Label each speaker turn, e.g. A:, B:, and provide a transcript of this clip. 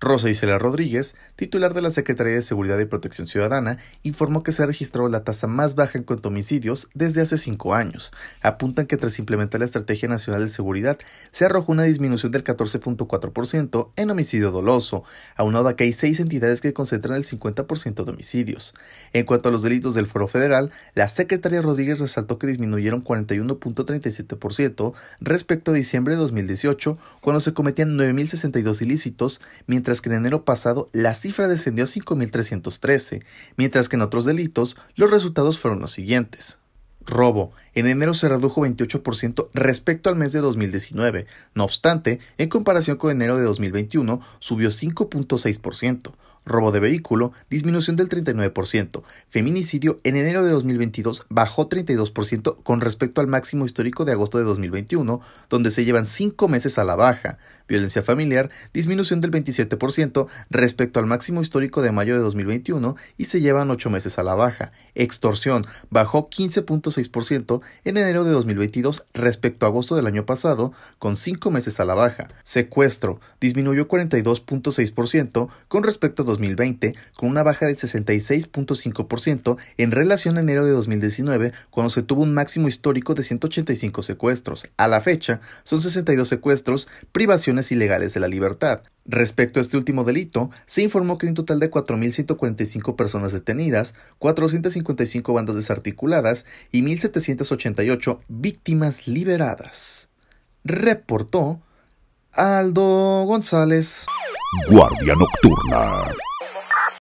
A: Rosa Isela Rodríguez, titular de la Secretaría de Seguridad y Protección Ciudadana, informó que se ha registrado la tasa más baja en cuanto a homicidios desde hace cinco años. Apuntan que tras implementar la Estrategia Nacional de Seguridad, se arrojó una disminución del 14.4% en homicidio doloso, aunado a que hay seis entidades que concentran el 50% de homicidios. En cuanto a los delitos del Foro Federal, la Secretaría Rodríguez resaltó que disminuyeron 41.37% respecto a diciembre de 2018, cuando se cometían 9.062 ilícitos, mientras mientras que en enero pasado la cifra descendió a 5.313, mientras que en otros delitos los resultados fueron los siguientes. Robo. En enero se redujo 28% respecto al mes de 2019. No obstante, en comparación con enero de 2021, subió 5.6%. Robo de vehículo, disminución del 39%. Feminicidio, en enero de 2022 bajó 32% con respecto al máximo histórico de agosto de 2021, donde se llevan 5 meses a la baja violencia familiar, disminución del 27% respecto al máximo histórico de mayo de 2021 y se llevan 8 meses a la baja, extorsión bajó 15.6% en enero de 2022 respecto a agosto del año pasado, con 5 meses a la baja, secuestro disminuyó 42.6% con respecto a 2020, con una baja del 66.5% en relación a enero de 2019, cuando se tuvo un máximo histórico de 185 secuestros. A la fecha, son 62 secuestros, privaciones ilegales de la libertad. Respecto a este último delito, se informó que un total de 4.145 personas detenidas, 455 bandas desarticuladas y 1.788 víctimas liberadas. Reportó Aldo González. Guardia Nocturna.